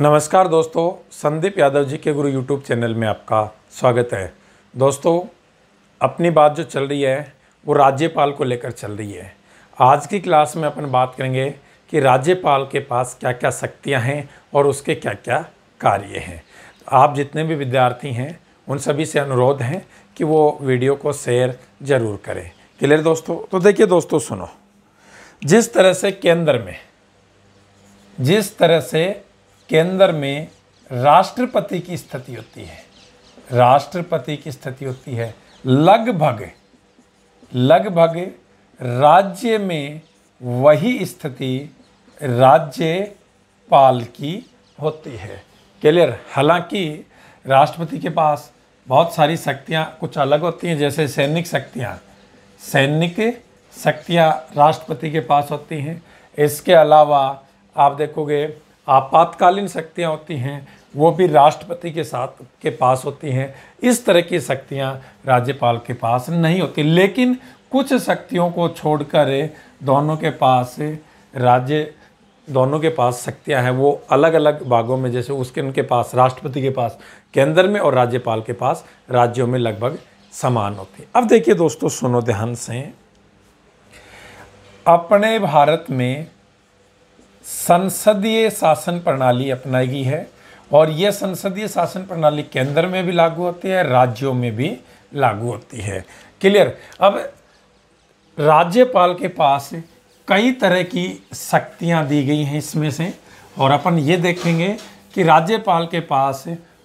नमस्कार दोस्तों संदीप यादव जी के गुरु यूट्यूब चैनल में आपका स्वागत है दोस्तों अपनी बात जो चल रही है वो राज्यपाल को लेकर चल रही है आज की क्लास में अपन बात करेंगे कि राज्यपाल के पास क्या क्या शक्तियाँ हैं और उसके क्या क्या कार्य हैं आप जितने भी विद्यार्थी हैं उन सभी से अनुरोध हैं कि वो वीडियो को शेयर ज़रूर करें क्लियर दोस्तों तो देखिए दोस्तों सुनो जिस तरह से केंद्र में जिस तरह से के अंदर में राष्ट्रपति की स्थिति होती है राष्ट्रपति की स्थिति होती है लगभग लगभग राज्य में वही स्थिति राज्यपाल की होती है क्लियर हालांकि राष्ट्रपति के पास बहुत सारी शक्तियाँ कुछ अलग होती हैं जैसे सैनिक शक्तियाँ सैनिक शक्तियाँ राष्ट्रपति के पास होती हैं इसके अलावा आप देखोगे आपातकालीन शक्तियाँ होती हैं वो भी राष्ट्रपति के साथ के पास होती हैं इस तरह की शक्तियाँ राज्यपाल के पास नहीं होती लेकिन कुछ शक्तियों को छोड़कर दोनों के पास राज्य दोनों के पास शक्तियाँ हैं वो अलग अलग भागों में जैसे उसके उनके पास राष्ट्रपति के पास केंद्र में और राज्यपाल के पास राज्यों में लगभग समान होते हैं अब देखिए दोस्तों सुनो ध्यान से अपने भारत में संसदीय शासन प्रणाली अपनाई गई है और यह संसदीय शासन प्रणाली केंद्र में भी लागू होती है राज्यों में भी लागू होती है क्लियर अब राज्यपाल के पास कई तरह की शक्तियां दी गई हैं इसमें से और अपन ये देखेंगे कि राज्यपाल के पास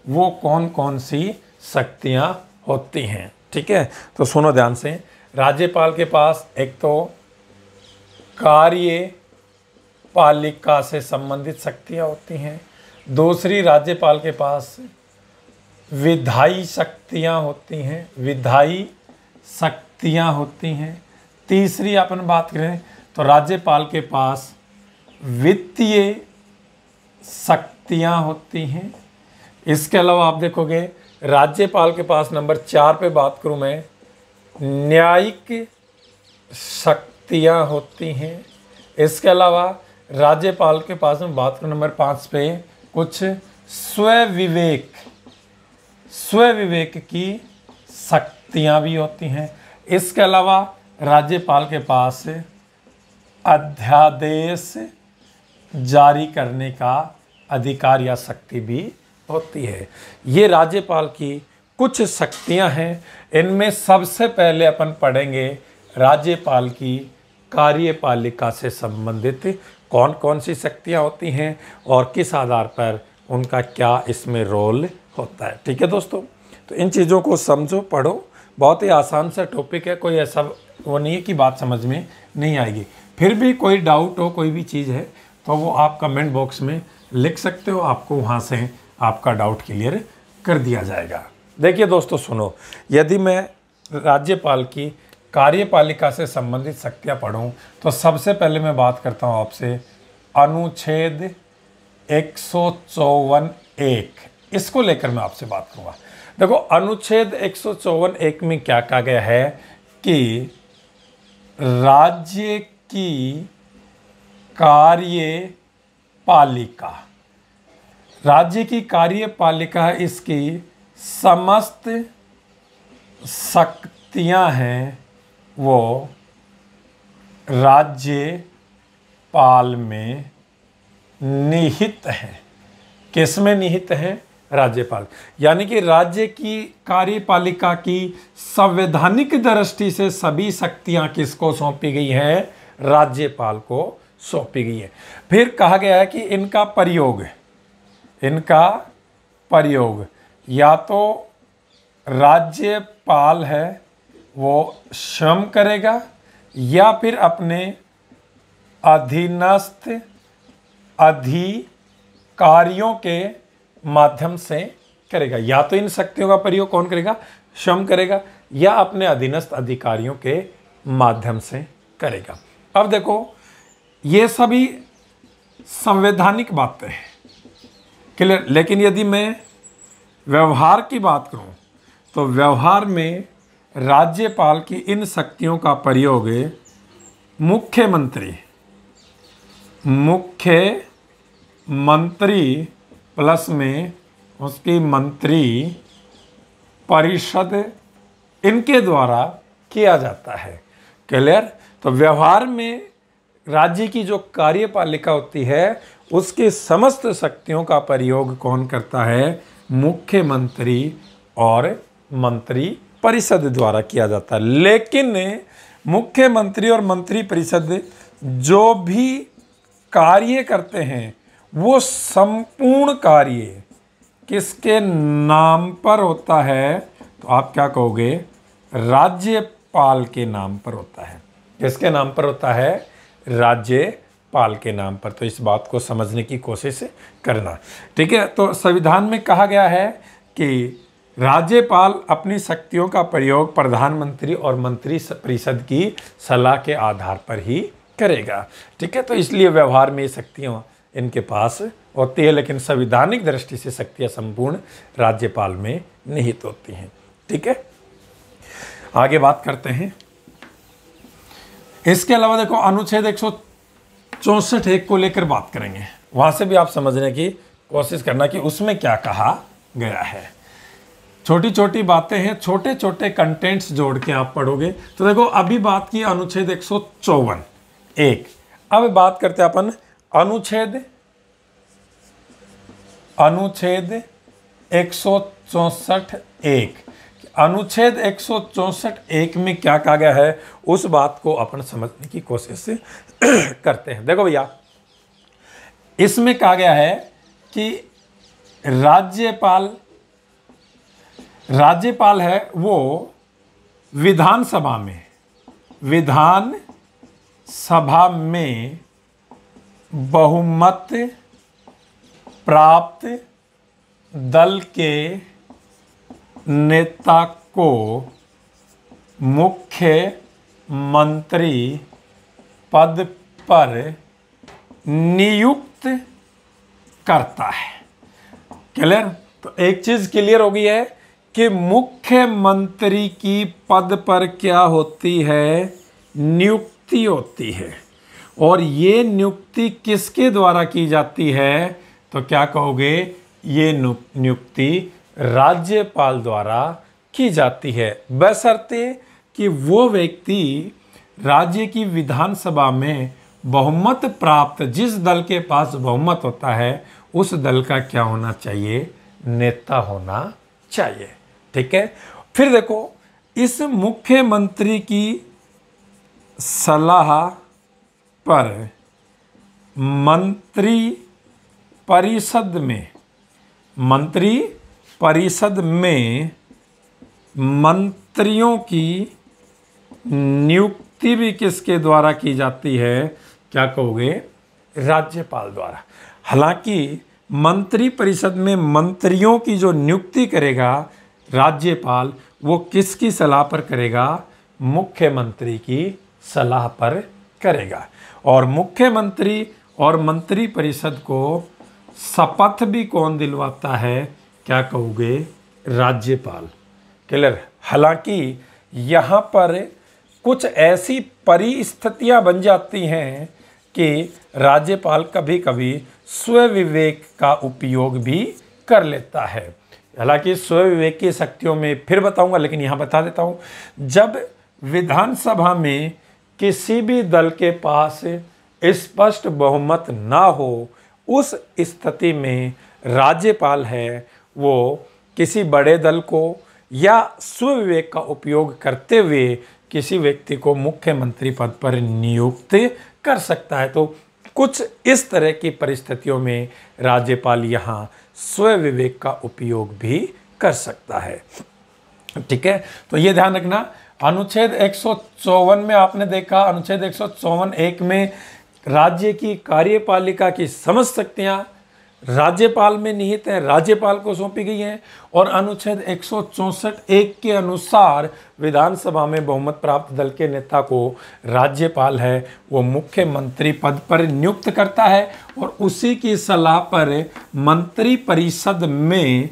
वो कौन कौन सी शक्तियां होती हैं ठीक है तो सुनो ध्यान से राज्यपाल के पास एक तो कार्य पालिका से संबंधित शक्तियाँ होती हैं दूसरी राज्यपाल के पास विधायी शक्तियाँ होती हैं विधायी शक्तियाँ होती हैं तीसरी अपन बात करें तो राज्यपाल के पास वित्तीय शक्तियाँ होती हैं इसके अलावा आप देखोगे राज्यपाल के पास नंबर चार पे बात करूँ मैं न्यायिक शक्तियाँ होती हैं इसके अलावा राज्यपाल के पास में बात नंबर पाँच पे कुछ स्व विवेक स्व विवेक की शक्तियाँ भी होती हैं इसके अलावा राज्यपाल के पास अध्यादेश जारी करने का अधिकार या शक्ति भी होती है ये राज्यपाल की कुछ शक्तियाँ हैं इनमें सबसे पहले अपन पढ़ेंगे राज्यपाल की कार्यपालिका से संबंधित कौन कौन सी शक्तियाँ होती हैं और किस आधार पर उनका क्या इसमें रोल होता है ठीक है दोस्तों तो इन चीज़ों को समझो पढ़ो बहुत ही आसान सा टॉपिक है कोई ऐसा वो नहीं है कि बात समझ में नहीं आएगी फिर भी कोई डाउट हो कोई भी चीज़ है तो वो आप कमेंट बॉक्स में लिख सकते हो आपको वहाँ से आपका डाउट क्लियर कर दिया जाएगा देखिए दोस्तों सुनो यदि मैं राज्यपाल की कार्यपालिका से संबंधित शक्तियाँ पढ़ूँ तो सबसे पहले मैं बात करता हूँ आपसे अनुच्छेद एक सौ चौवन एक इसको लेकर मैं आपसे बात करूँगा देखो अनुच्छेद एक सौ चौवन एक में क्या कहा गया है कि राज्य की कार्यपालिका राज्य की कार्यपालिका इसकी समस्त शक्तियां हैं वो राज्यपाल में निहित है किस में निहित है राज्यपाल यानी कि राज्य की कार्यपालिका की संवैधानिक दृष्टि से सभी शक्तियां किसको सौंपी गई हैं राज्यपाल को सौंपी गई है फिर कहा गया है कि इनका प्रयोग इनका प्रयोग या तो राज्यपाल है वो श्रम करेगा या फिर अपने अधीनस्थ अधिकारियों के माध्यम से करेगा या तो इन शक्तियों का प्रयोग कौन करेगा श्रम करेगा या अपने अधीनस्थ अधिकारियों के माध्यम से करेगा अब देखो ये सभी संवैधानिक बातें हैं क्लियर लेकिन यदि मैं व्यवहार की बात करूं तो व्यवहार में राज्यपाल की इन शक्तियों का प्रयोग मुख्यमंत्री मुख्य मंत्री प्लस में उसकी मंत्री परिषद इनके द्वारा किया जाता है क्लियर तो व्यवहार में राज्य की जो कार्यपालिका होती है उसके समस्त शक्तियों का प्रयोग कौन करता है मुख्यमंत्री और मंत्री परिषद द्वारा किया जाता है लेकिन मुख्यमंत्री और मंत्री परिषद जो भी कार्य करते हैं वो संपूर्ण कार्य किसके नाम पर होता है तो आप क्या कहोगे राज्यपाल के नाम पर होता है किसके नाम पर होता है राज्यपाल के नाम पर तो इस बात को समझने की कोशिश करना ठीक है तो संविधान में कहा गया है कि राज्यपाल अपनी शक्तियों का प्रयोग प्रधानमंत्री और मंत्री परिषद की सलाह के आधार पर ही करेगा ठीक है तो इसलिए व्यवहार में ये इनके पास होती है लेकिन संविधानिक दृष्टि से शक्तियाँ संपूर्ण राज्यपाल में निहित होती हैं ठीक है आगे बात करते हैं इसके अलावा देखो अनुच्छेद एक सौ एक को लेकर बात करेंगे वहां से भी आप समझने की कोशिश करना कि उसमें क्या कहा गया है छोटी छोटी बातें हैं छोटे छोटे कंटेंट्स जोड़ के आप पढ़ोगे तो देखो अभी बात की अनुच्छेद एक सौ चौवन एक अब बात करते हैं अपन अनुच्छेद अनुच्छेद एक सौ चौंसठ एक अनुच्छेद एक सौ चौसठ एक में क्या कहा गया है उस बात को अपन समझने की कोशिश करते हैं देखो भैया इसमें कहा गया है कि राज्यपाल राज्यपाल है वो विधानसभा में विधान सभा में बहुमत प्राप्त दल के नेता को मुख्य मंत्री पद पर नियुक्त करता है क्लियर तो एक चीज़ क्लियर हो गई है कि मुख्यमंत्री की पद पर क्या होती है नियुक्ति होती है और ये नियुक्ति किसके द्वारा की जाती है तो क्या कहोगे ये नियुक्ति राज्यपाल द्वारा की जाती है बशर्ते कि वो व्यक्ति राज्य की विधानसभा में बहुमत प्राप्त जिस दल के पास बहुमत होता है उस दल का क्या होना चाहिए नेता होना चाहिए ठीक है फिर देखो इस मुख्यमंत्री की सलाह पर मंत्री परिषद में मंत्री परिषद में मंत्रियों की नियुक्ति भी किसके द्वारा की जाती है क्या कहोगे राज्यपाल द्वारा हालांकि मंत्रिपरिषद में मंत्रियों की जो नियुक्ति करेगा राज्यपाल वो किसकी सलाह पर करेगा मुख्यमंत्री की सलाह पर करेगा और मुख्यमंत्री और मंत्री परिषद को शपथ भी कौन दिलवाता है क्या कहोगे राज्यपाल क्लियर हालांकि यहाँ पर कुछ ऐसी परिस्थितियाँ बन जाती हैं कि राज्यपाल कभी कभी स्वविवेक का उपयोग भी कर लेता है हालांकि स्वयं विवेक की शक्तियों में फिर बताऊंगा लेकिन यहाँ बता देता हूँ जब विधानसभा में किसी भी दल के पास स्पष्ट बहुमत ना हो उस स्थिति में राज्यपाल है वो किसी बड़े दल को या स्वविवेक का उपयोग करते हुए किसी व्यक्ति को मुख्यमंत्री पद पर नियुक्त कर सकता है तो कुछ इस तरह की परिस्थितियों में राज्यपाल यहाँ स्वयं विवेक का उपयोग भी कर सकता है ठीक है तो ये ध्यान रखना अनुच्छेद एक में आपने देखा अनुच्छेद एक एक में राज्य की कार्यपालिका की समस्त शक्तियाँ राज्यपाल में निहित है राज्यपाल को सौंपी गई है और अनुच्छेद एक एक के अनुसार विधानसभा में बहुमत प्राप्त दल के नेता को राज्यपाल है वो मुख्यमंत्री पद पर नियुक्त करता है और उसी की सलाह पर मंत्रिपरिषद में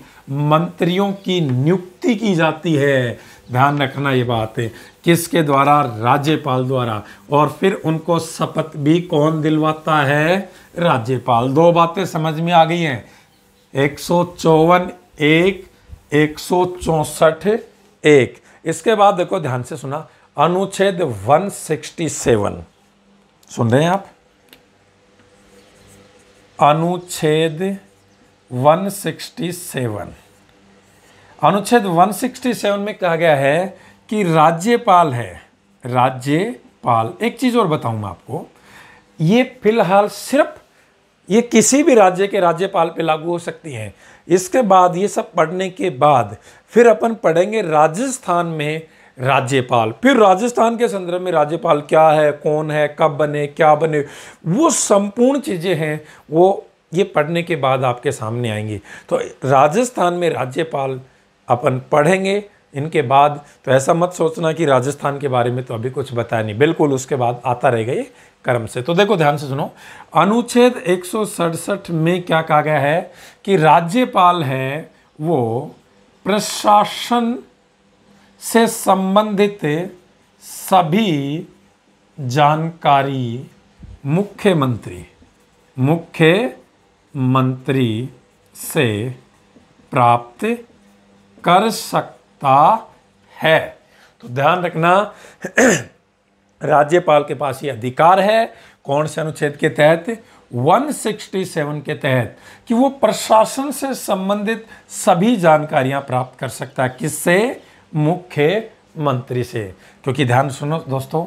मंत्रियों की नियुक्ति की जाती है ध्यान रखना ये बातें किसके द्वारा राज्यपाल द्वारा और फिर उनको शपथ भी कौन दिलवाता है राज्यपाल दो बातें समझ में आ गई हैं एक सौ चौवन एक एक सौ चौसठ एक इसके बाद देखो ध्यान से सुना अनुच्छेद 167 सुन रहे हैं आप अनुच्छेद 167 अनुच्छेद 167 में कहा गया है कि राज्यपाल है राज्यपाल एक चीज़ और बताऊँ मैं आपको ये फिलहाल सिर्फ ये किसी भी राज्य के राज्यपाल पे लागू हो सकती हैं इसके बाद ये सब पढ़ने के बाद फिर अपन पढ़ेंगे राजस्थान में राज्यपाल फिर राजस्थान के संदर्भ में राज्यपाल क्या है कौन है कब बने क्या बने वो संपूर्ण चीज़ें हैं वो ये पढ़ने के बाद आपके सामने आएंगी तो राजस्थान में राज्यपाल अपन पढ़ेंगे इनके बाद तो ऐसा मत सोचना कि राजस्थान के बारे में तो अभी कुछ बताया नहीं बिल्कुल उसके बाद आता रहेगा ये कर्म से तो देखो ध्यान से सुनो अनुच्छेद एक में क्या कहा गया है कि राज्यपाल हैं वो प्रशासन से संबंधित सभी जानकारी मुख्यमंत्री मुख्य मंत्री से प्राप्त कर सकता है तो ध्यान रखना राज्यपाल के पास ये अधिकार है कौन से अनुच्छेद के तहत 167 के तहत कि वो प्रशासन से संबंधित सभी जानकारियां प्राप्त कर सकता है किससे मुख्य मंत्री से क्योंकि ध्यान सुनो दोस्तों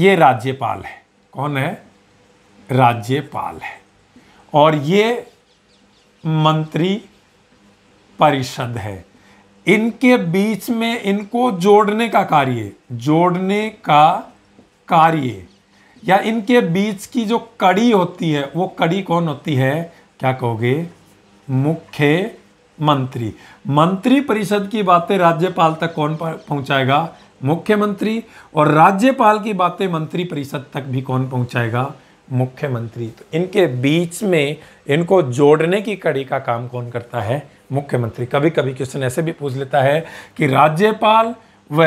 ये राज्यपाल है कौन है राज्यपाल है और ये मंत्री परिषद है इनके बीच में इनको जोड़ने का कार्य जोड़ने का कार्य या इनके बीच की जो कड़ी होती है वो कड़ी कौन होती है क्या कहोगे मुख्य मंत्री मंत्री परिषद की बातें राज्यपाल तक कौन पहुंचाएगा मुख्यमंत्री और राज्यपाल की बातें मंत्री परिषद तक भी कौन पहुंचाएगा मुख्यमंत्री तो इनके बीच में इनको जोड़ने की कड़ी का काम कौन करता है मुख्यमंत्री कभी कभी क्वेश्चन ऐसे भी पूछ लेता है कि राज्यपाल व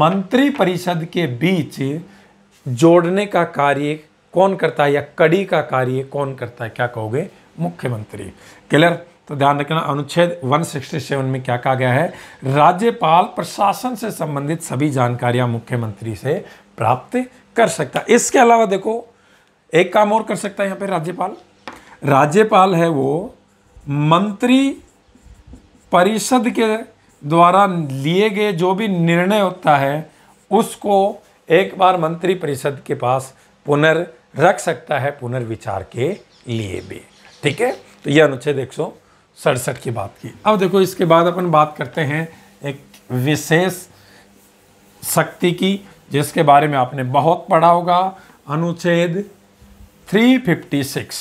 मंत्रिपरिषद के बीच जोड़ने का कार्य कौन करता है या कड़ी का कार्य कौन करता है क्या कहोगे मुख्यमंत्री क्लियर तो ध्यान रखना अनुच्छेद 167 में क्या कहा गया है राज्यपाल प्रशासन से संबंधित सभी जानकारियां मुख्यमंत्री से प्राप्त कर सकता है इसके अलावा देखो एक काम और कर सकता है यहाँ पे राज्यपाल राज्यपाल है वो मंत्री परिषद के द्वारा लिए गए जो भी निर्णय होता है उसको एक बार मंत्री परिषद के पास पुनर् रख सकता है पुनर्विचार के लिए भी ठीक है तो यह अनुच्छेद एक सड़सठ की बात की अब देखो इसके बाद अपन बात करते हैं एक विशेष शक्ति की जिसके बारे में आपने बहुत पढ़ा होगा अनुच्छेद 356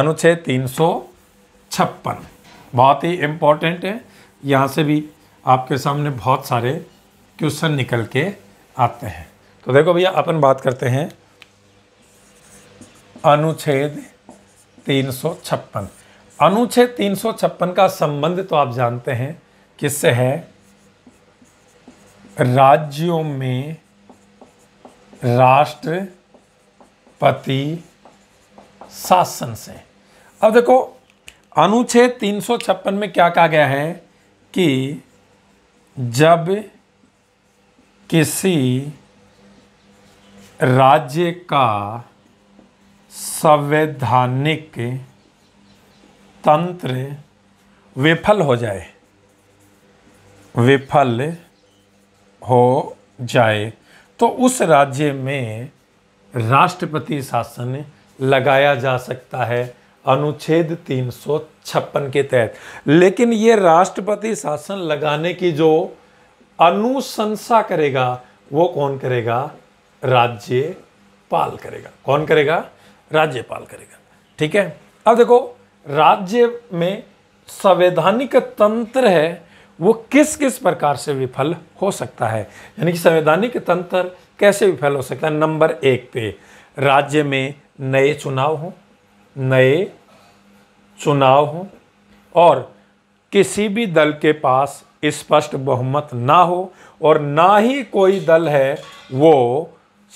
अनुच्छेद तीन सौ छप्पन बहुत ही इम्पॉर्टेंट है यहाँ से भी आपके सामने बहुत सारे क्वेश्चन निकल के आते हैं तो देखो भैया अपन बात करते हैं अनुच्छेद तीन अनुच्छेद तीन का संबंध तो आप जानते हैं किससे है राज्यों में राष्ट्रपति शासन से अब देखो अनुच्छेद तीन में क्या कहा गया है कि जब किसी राज्य का संवैधानिक तंत्र विफल हो जाए विफल हो जाए तो उस राज्य में राष्ट्रपति शासन लगाया जा सकता है अनुच्छेद तीन के तहत लेकिन ये राष्ट्रपति शासन लगाने की जो अनुशंसा करेगा वो कौन करेगा राज्यपाल करेगा कौन करेगा राज्यपाल करेगा ठीक है अब देखो राज्य में संवैधानिक तंत्र है वो किस किस प्रकार से विफल हो सकता है यानी कि संवैधानिक तंत्र कैसे विफल हो सकता है नंबर एक पे राज्य में नए चुनाव हों नए चुनाव हों और किसी भी दल के पास स्पष्ट बहुमत ना हो और ना ही कोई दल है वो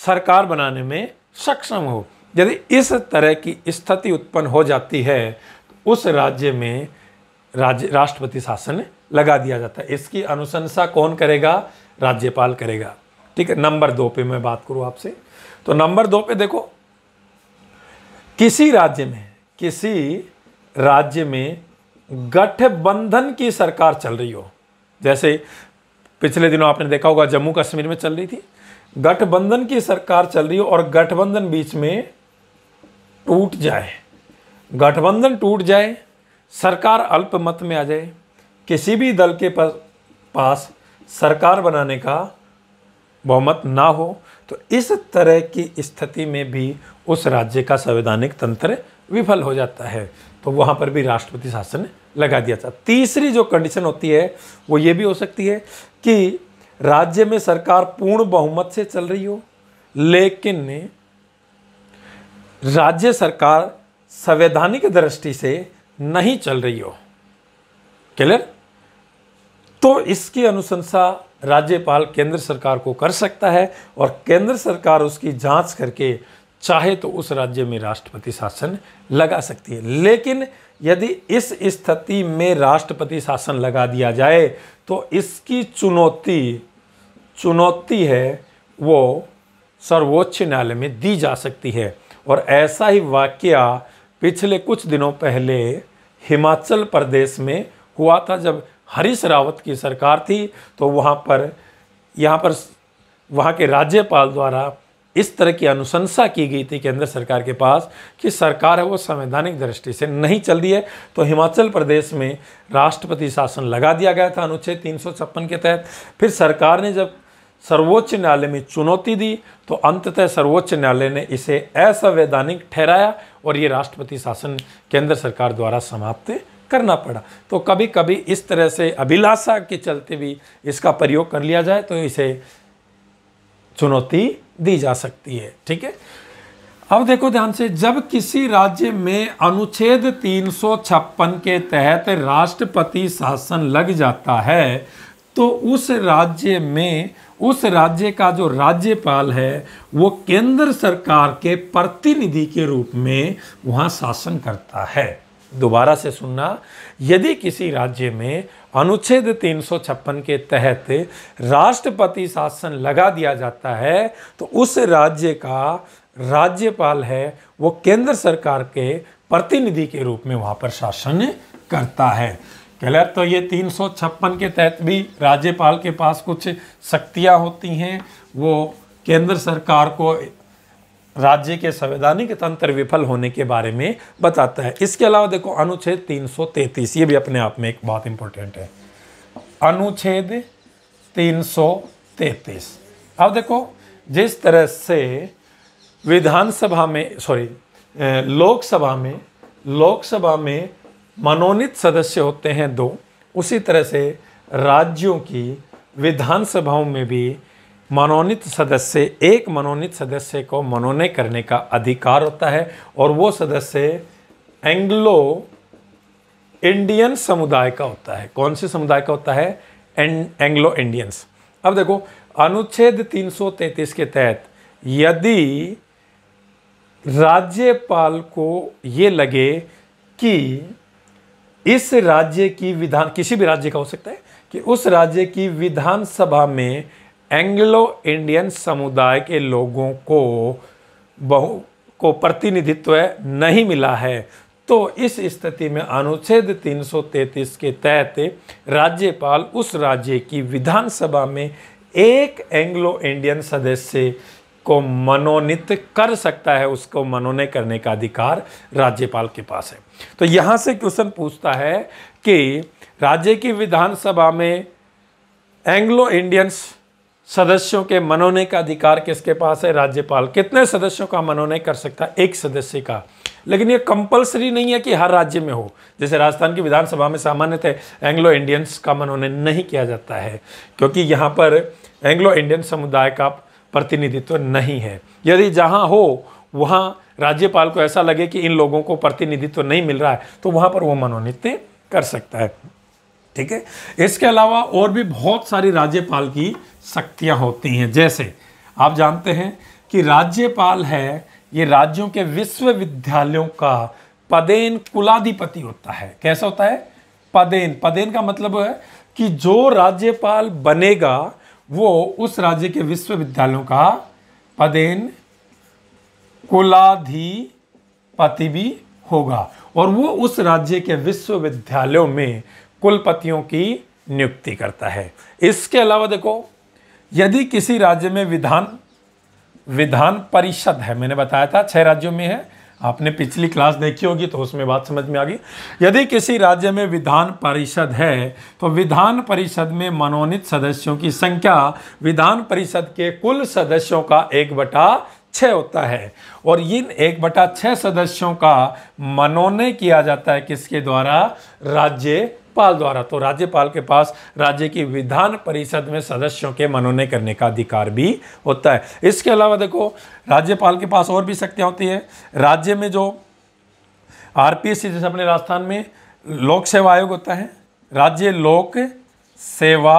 सरकार बनाने में सक्षम हो यदि इस तरह की स्थिति उत्पन्न हो जाती है तो उस राज्य में राज्य राष्ट्रपति शासन लगा दिया जाता है इसकी अनुशंसा कौन करेगा राज्यपाल करेगा ठीक है नंबर दो पे मैं बात करूँ आपसे तो नंबर दो पे देखो किसी राज्य में किसी राज्य में गठबंधन की सरकार चल रही हो जैसे पिछले दिनों आपने देखा होगा जम्मू कश्मीर में चल रही थी गठबंधन की सरकार चल रही हो और गठबंधन बीच में टूट जाए गठबंधन टूट जाए सरकार अल्पमत में आ जाए किसी भी दल के पास सरकार बनाने का बहुमत ना हो तो इस तरह की स्थिति में भी उस राज्य का संवैधानिक तंत्र विफल हो जाता है तो वहाँ पर भी राष्ट्रपति शासन लगा दिया था तीसरी जो कंडीशन होती है वो ये भी हो सकती है कि राज्य में सरकार पूर्ण बहुमत से चल रही हो लेकिन राज्य सरकार संवैधानिक दृष्टि से नहीं चल रही हो क्लियर तो इसकी अनुशंसा राज्यपाल केंद्र सरकार को कर सकता है और केंद्र सरकार उसकी जांच करके चाहे तो उस राज्य में राष्ट्रपति शासन लगा सकती है लेकिन यदि इस स्थिति में राष्ट्रपति शासन लगा दिया जाए तो इसकी चुनौती चुनौती है वो सर्वोच्च न्यायालय में दी जा सकती है और ऐसा ही वाक्य पिछले कुछ दिनों पहले हिमाचल प्रदेश में हुआ था जब हरीश रावत की सरकार थी तो वहाँ पर यहाँ पर वहाँ के राज्यपाल द्वारा इस तरह की अनुशंसा की गई थी केंद्र सरकार के पास कि सरकार है वो संवैधानिक दृष्टि से नहीं चल रही है तो हिमाचल प्रदेश में राष्ट्रपति शासन लगा दिया गया था अनुच्छेद तीन के तहत फिर सरकार ने जब सर्वोच्च न्यायालय में चुनौती दी तो अंततः सर्वोच्च न्यायालय ने इसे असंवैधानिक ठहराया और ये राष्ट्रपति शासन केंद्र सरकार द्वारा समाप्त करना पड़ा तो कभी कभी इस तरह से अभिलाषा के चलते भी इसका प्रयोग कर लिया जाए तो इसे चुनौती दी जा सकती है ठीक है अब देखो ध्यान से जब किसी राज्य में अनुच्छेद 356 के तहत राष्ट्रपति शासन लग जाता है तो उस राज्य में उस राज्य का जो राज्यपाल है वो केंद्र सरकार के प्रतिनिधि के रूप में वहाँ शासन करता है दोबारा से सुनना यदि किसी राज्य में अनुच्छेद 356 के तहत राष्ट्रपति शासन लगा दिया जाता है तो उस राज्य का राज्यपाल है वो केंद्र सरकार के प्रतिनिधि के रूप में वहाँ पर शासन करता है कह तो ये तीन के तहत भी राज्यपाल के पास कुछ शक्तियाँ होती हैं वो केंद्र सरकार को राज्य के संवैधानिक तंत्र विफल होने के बारे में बताता है इसके अलावा देखो अनुच्छेद 333 ये भी अपने आप में एक बहुत इंपॉर्टेंट है अनुच्छेद 333 अब देखो जिस तरह से विधानसभा में सॉरी लोकसभा में लोकसभा में मनोनीत सदस्य होते हैं दो उसी तरह से राज्यों की विधानसभाओं में भी मनोनीत सदस्य एक मनोनीत सदस्य को मनोनय करने का अधिकार होता है और वो सदस्य एंग्लो इंडियन समुदाय का होता है कौन से समुदाय का होता है एंग्लो इंडियंस अब देखो अनुच्छेद 333 के तहत यदि राज्यपाल को ये लगे कि इस राज्य की विधान किसी भी राज्य का हो सकता है कि उस राज्य की विधानसभा में एंग्लो इंडियन समुदाय के लोगों को बहु को प्रतिनिधित्व नहीं मिला है तो इस स्थिति में अनुच्छेद 333 के तहत राज्यपाल उस राज्य की विधानसभा में एक एंग्लो इंडियन सदस्य को मनोनीत कर सकता है उसको मनोनय करने का अधिकार राज्यपाल के पास है तो यहाँ से क्वेश्चन पूछता है कि राज्य की विधानसभा में एंग्लो इंडियंस सदस्यों के मनोनय का अधिकार किसके पास है राज्यपाल कितने सदस्यों का मनोनय कर सकता है एक सदस्य का लेकिन ये कंपलसरी नहीं है कि हर राज्य में हो जैसे राजस्थान की विधानसभा में सामान्यतः एंग्लो इंडियंस का मनोनय नहीं किया जाता है क्योंकि यहाँ पर एंग्लो इंडियन समुदाय का प्रतिनिधित्व नहीं है यदि जहाँ हो वहाँ राज्यपाल को ऐसा लगे कि इन लोगों को प्रतिनिधित्व नहीं मिल रहा है तो वहाँ पर वो मनोनीत कर सकता है ठीक है इसके अलावा और भी बहुत सारी राज्यपाल की शक्तियाँ होती हैं जैसे आप जानते हैं कि राज्यपाल है ये राज्यों के विश्वविद्यालयों का पदेन कुलाधिपति होता है कैसा होता है पदेन पदेन का मतलब है कि जो राज्यपाल बनेगा वो उस राज्य के विश्वविद्यालयों का पदेन कुलाधिपति भी होगा और वो उस राज्य के विश्वविद्यालयों में कुलपतियों की नियुक्ति करता है इसके अलावा देखो यदि किसी राज्य में विधान विधान परिषद है मैंने बताया था छह राज्यों में है आपने पिछली क्लास देखी होगी तो उसमें बात समझ में आ गई यदि किसी राज्य में विधान परिषद है तो विधान परिषद में मनोनीत सदस्यों की संख्या विधान परिषद के कुल सदस्यों का एक बटा छः होता है और इन एक बटा छः सदस्यों का मनोनय किया जाता है किसके द्वारा राज्य राज्यपाल द्वारा तो राज्यपाल के पास राज्य की विधान परिषद में सदस्यों के मनोनय करने का अधिकार भी होता है इसके अलावा देखो राज्यपाल के पास और भी शक्तियाँ होती है राज्य में जो आर जैसे अपने राजस्थान में लोक सेवा आयोग होता है राज्य लोक सेवा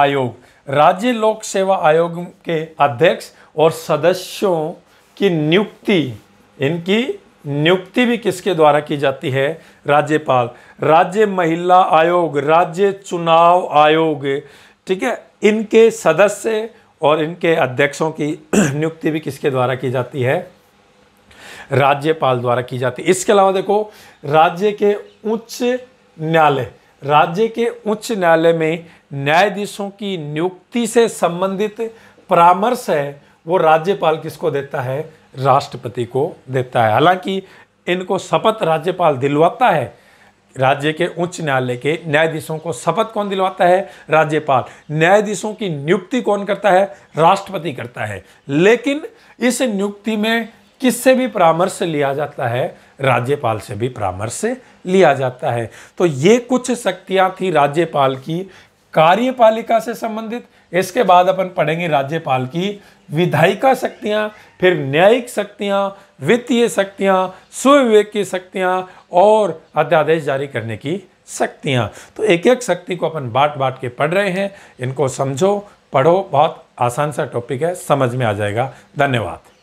आयोग राज्य लोक सेवा आयोग के अध्यक्ष और सदस्यों की नियुक्ति इनकी नियुक्ति भी किसके द्वारा की जाती है राज्यपाल राज्य महिला आयोग राज्य चुनाव आयोग ठीक है इनके सदस्य और इनके अध्यक्षों की नियुक्ति भी किसके द्वारा की जाती है राज्यपाल द्वारा की जाती है इसके अलावा देखो राज्य के उच्च न्यायालय राज्य के उच्च न्यायालय में न्यायाधीशों की नियुक्ति से संबंधित परामर्श है वो राज्यपाल किसको देता है राष्ट्रपति को देता है हालांकि इनको शपथ राज्यपाल दिलवाता है राज्य के उच्च न्यायालय के न्यायाधीशों को शपथ कौन दिलवाता है राज्यपाल न्यायाधीशों की नियुक्ति कौन करता है राष्ट्रपति करता है लेकिन इस नियुक्ति में किससे भी परामर्श लिया जाता है राज्यपाल से भी परामर्श लिया जाता है तो ये कुछ शक्तियाँ थी राज्यपाल की कार्यपालिका से संबंधित इसके बाद अपन पढ़ेंगे राज्यपाल की विधायिका शक्तियाँ फिर न्यायिक शक्तियाँ वित्तीय शक्तियाँ सुविवेक की शक्तियाँ और अध्यादेश जारी करने की शक्तियाँ तो एक एक शक्ति को अपन बांट बांट के पढ़ रहे हैं इनको समझो पढ़ो बहुत आसान सा टॉपिक है समझ में आ जाएगा धन्यवाद